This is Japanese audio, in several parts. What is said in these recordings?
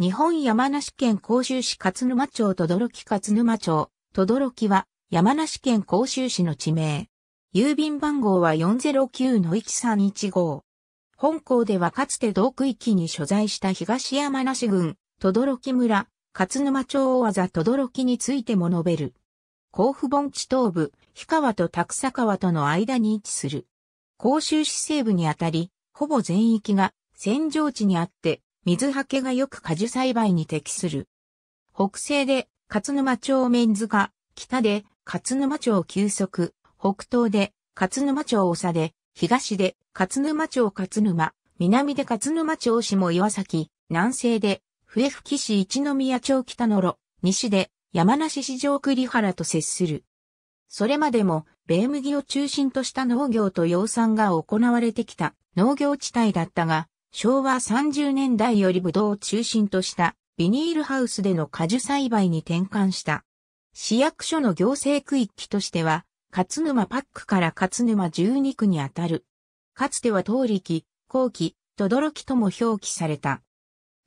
日本山梨県甲州市勝沼町とどろき勝沼町、とどろきは山梨県甲州市の地名。郵便番号は409-1315。本校ではかつて同区域に所在した東山梨郡、とどろき村、勝沼町をわざとどろきについても述べる。甲府盆地東部、氷川と拓佐川との間に位置する。甲州市西部にあたり、ほぼ全域が扇状地にあって、水はけがよく果樹栽培に適する。北西で勝沼町メンズが、北で勝沼町急速、北東で勝沼町長で、東で勝沼町勝沼、南で勝沼町下岩崎、南西で笛吹市一宮町北野路、西で山梨市上栗原と接する。それまでも、米麦を中心とした農業と養蚕が行われてきた農業地帯だったが、昭和30年代よりブドウを中心としたビニールハウスでの果樹栽培に転換した。市役所の行政区域としては、勝沼パックから勝沼12区にあたる。かつてはり力、後期、とどろきとも表記された。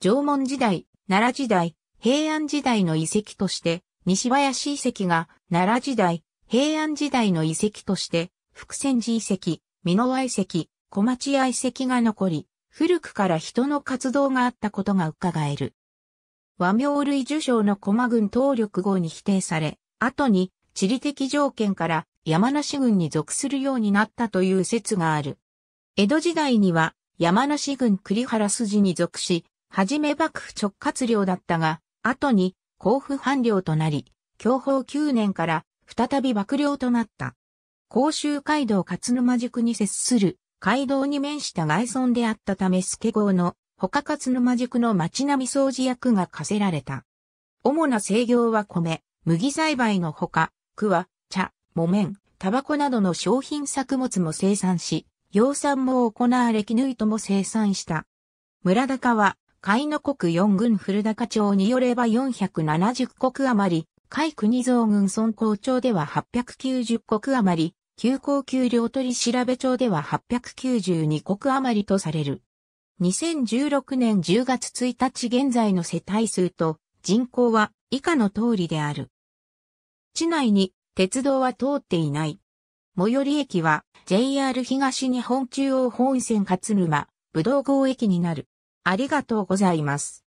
縄文時代、奈良時代、平安時代の遺跡として、西林遺跡が奈良時代、平安時代の遺跡として、福泉寺遺跡、美濃和遺跡、小町屋遺跡が残り、古くから人の活動があったことが伺える。和名類受賞の駒軍登録号に否定され、後に地理的条件から山梨郡に属するようになったという説がある。江戸時代には山梨郡栗原筋に属し、はじめ幕府直轄領だったが、後に甲府藩領となり、享保9年から再び幕領となった。甲州街道勝沼宿に接する街道に面した外村であったため助郷の他勝沼宿の町並み掃除役が課せられた。主な制業は米、麦栽培のほか、桑、茶、木綿、タバコなどの商品作物も生産し、養蚕も行われ絹糸も生産した。村高は、海の国四軍古高町によれば470国余り、海国蔵軍村高町では890国余り、急行給料取調べ帳では892国余りとされる。2016年10月1日現在の世帯数と人口は以下の通りである。市内に鉄道は通っていない。最寄り駅は JR 東日本中央本線勝沼、武道郷駅になる。ありがとうございます。